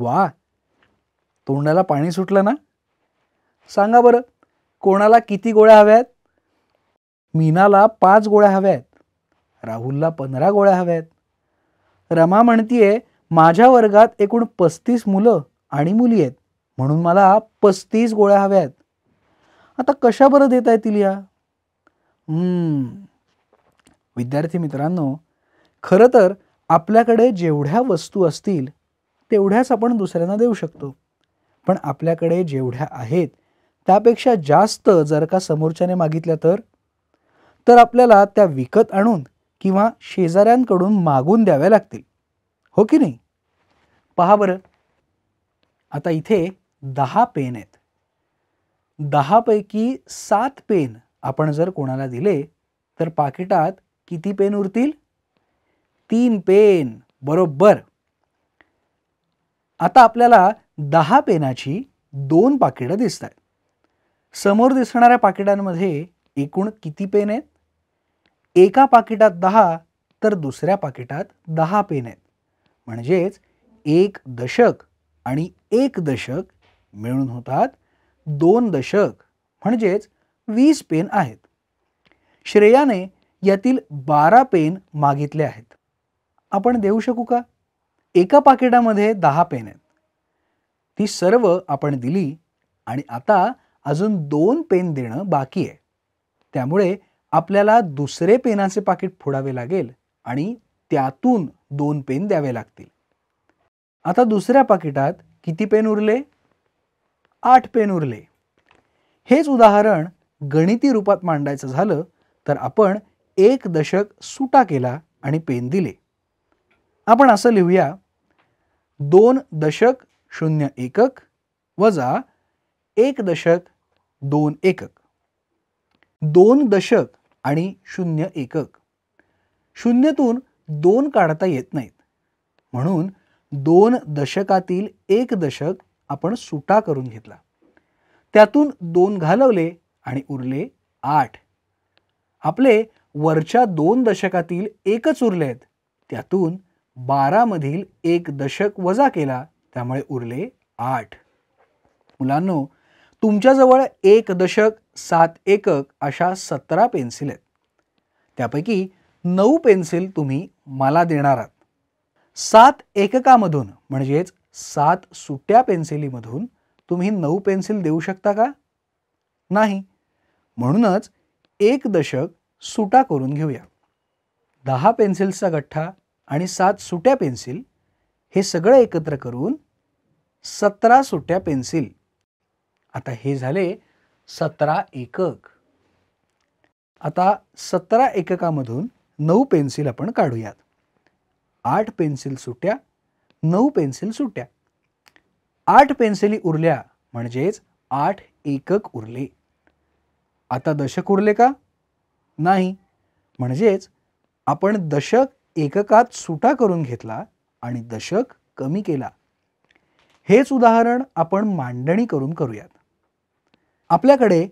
वा तोंडाला पाणी सुटलं ना सांगा बरं कोणाला किती गोळ्या हव्यात मीनाला पाच गोळ्या हव्यात राहुलला पंधरा गोळ्या हव्यात रमा म्हणतीये माझ्या वर्गात एकूण पस्तीस मुलं आणि मुली आहेत म्हणून मला पस्तीस गोळ्या हव्यात आता कशा बरं देता येतील या विद्यार्थी मित्रांनो खरं तर आपल्याकडे जेवढ्या वस्तू असतील तेवढ्याच आपण दुसऱ्यांना देऊ शकतो पण आपल्याकडे जेवढ्या आहेत त्यापेक्षा जास्त जर का समोरच्याने मागितल्या तर तर आपल्याला त्या विकत आणून किंवा शेजाऱ्यांकडून मागून द्याव्या लागतील हो की नाही पहा बरं आता इथे दहा पेन आहेत दहापैकी सात पेन आपण जर कोणाला दिले तर पाकिटात किती पेन उरतील तीन पेन बरोबर आता आपल्याला दहा पेनाची दोन पाकिटं दिसत आहेत समोर दिसणाऱ्या पाकिटांमध्ये एकूण किती पेन आहेत एका पाकिटात दहा तर दुसऱ्या पाकिटात दहा पेन आहेत म्हणजेच एक दशक आणि एक दशक मिळून होतात दोन दशक म्हणजेच वीस पेन आहेत श्रेयाने यातील बारा पेन मागितले आहेत आपण देऊ शकू का एका पाकिटामध्ये दहा पेन आहेत ती सर्व आपण दिली आणि आता अजून दोन पेन देणं बाकी आहे त्यामुळे आपल्याला दुसरे पेनाचे पाकिट फोडावे लागेल आणि त्यातून दोन पेन द्यावे लागतील आता दुसऱ्या पाकिटात किती पेन उरले आठ पेन उरले हेच उदाहरण गणिती रूपात मांडायचं झालं तर आपण एक दशक सुटा केला आणि पेन दिले आपण असं लिहूया दोन दशक शून्य एकक वजा एक दशक दोन एकक दोन दशक आणि शून्य एकक शून्यतून दोन काढता येत नाहीत म्हणून दोन दशकातील एक दशक आपण सुटा करून घेतला त्यातून दोन घालवले आणि उरले आठ आपले वरच्या दोन दशकातील एकच उरले आहेत त्यातून बारामधील एक दशक वजा केला त्यामुळे उरले आठ मुलांनो तुमच्याजवळ एक दशक सात एकक अशा सतरा पेन्सिल आहेत त्यापैकी नऊ पेन्सिल तुम्ही मला देणार आहात सात एककामधून म्हणजेच सात सुट्या पेन्सिलीमधून तुम्ही नऊ पेन्सिल देऊ शकता का नाही म्हणूनच एक दशक सुटा करून घेऊया दहा पेन्सिल्सचा गठ्ठा आणि सात सुट्या पेन्सिल हे सगळं एकत्र करून सतरा सुट्या पेन्सिल आता हे झाले सतरा एकक आता सतरा एककामधून नऊ पेन्सिल आपण काढूयात आठ पेन्सिल सुट्या नऊ पेन्सिल सुट्या आठ पेन्सिली उरल्या म्हणजेच आठ एकक उरले आता दशक उरले का नाही म्हणजेच आपण दशक एककात सुटा करून घेतला आणि दशक कमी केला हेच उदाहरण आपण मांडणी करून करूयात आपल्याकडे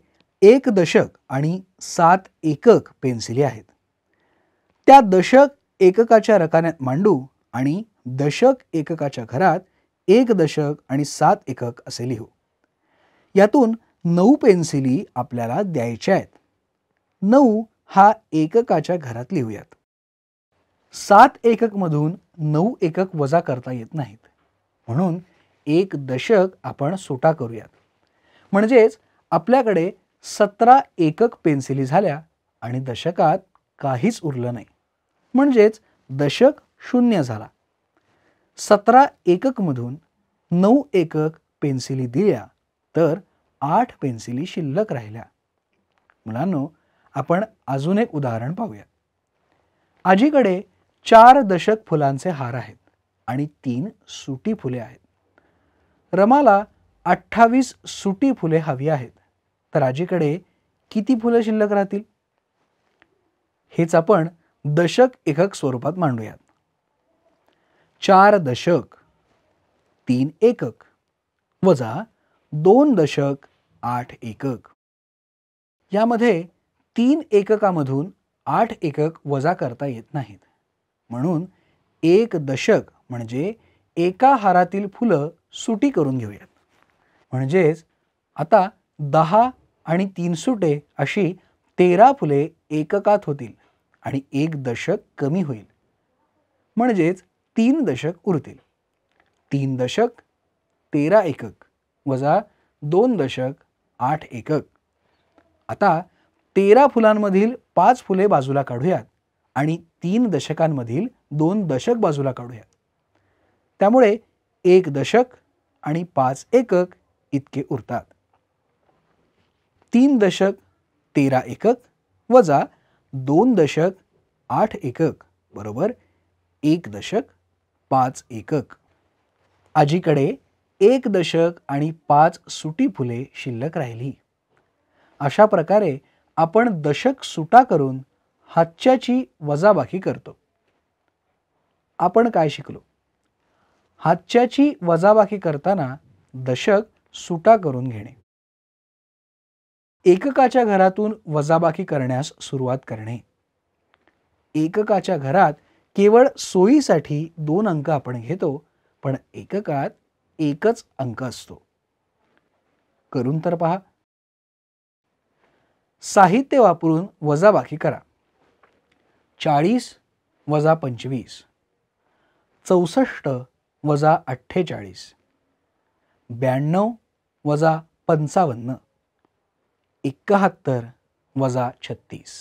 एक दशक आणि सात एकक पेन्सिली आहेत त्या दशक एककाच्या रकान्यात मांडू आणि दशक एककाच्या घरात एक दशक आणि सात एकक असे लिहू यातून नऊ पेन्सिली आपल्याला द्यायच्या आहेत नऊ हा एककाच्या घरात लिहूयात सात एककमधून नऊ एकक वजा करता येत नाहीत म्हणून एक दशक आपण सोटा करूयात म्हणजेच आपल्याकडे सतरा एकक पेन्सिली झाल्या आणि दशकात काहीच उरलं नाही म्हणजेच दशक शून्य झाला सतरा एककमधून नऊ एकक पेन्सिली दिल्या तर आठ पेन्सिली शिल्लक राहिल्या मुलांनो आपण अजून एक उदाहरण पाहूया आजीकडे चार दशक फुलांचे हार आहेत आणि तीन सुटी फुले आहेत रमाला अठ्ठावीस सुटी फुले हवी आहेत तर आजीकडे किती फुलं शिल्लक राहतील हेच आपण दशक एकक स्वरूपात मांडूयात चार दशक तीन एकक वजा दोन दशक आठ एकक यामध्ये तीन एककामधून आठ एकक वजा करता येत नाहीत म्हणून एक दशक म्हणजे एका हारातील फुलं सुटी करून घेऊयात म्हणजेच आता दहा आणि तीन सुटे अशी तेरा फुले एककात होतील आणि एक दशक कमी होईल म्हणजेच तीन दशक उरतील तीन दशक तेरा एकक वजा दोन दशक आठ एकक आता तेरा फुलांमधील पाच फुले बाजूला काढूयात आणि तीन दशकांमधील दोन दशक बाजूला काढूयात त्यामुळे एक दशक आणि पाच एकक इतके उरतात तीन दशक तेरा एकक वजा दोन दशक आठ एकक बरोबर एक दशक पाच एकक आजीकडे एक दशक आणि पाच सुटी फुले शिल्लक राहिली अशा प्रकारे आपण दशक सुटा करून हातच्याची वजाबाकी करतो आपण काय शिकलो हातच्याची वजाबाकी करताना दशक सुटा करून घेणे एककाच्या घरातून वजाबाकी करण्यास सुरुवात करणे एककाच्या घरात केवळ सोयीसाठी दोन अंक आपण घेतो पण एककात एकच अंक असतो करून तर पहा साहित्य वापरून वजाबाकी करा चाळीस वजा पंचवीस चौसष्ट वजा अठ्ठेचाळीस ब्याण्णव वजा पंचावन्न एकाहत्तर वजा छत्तीस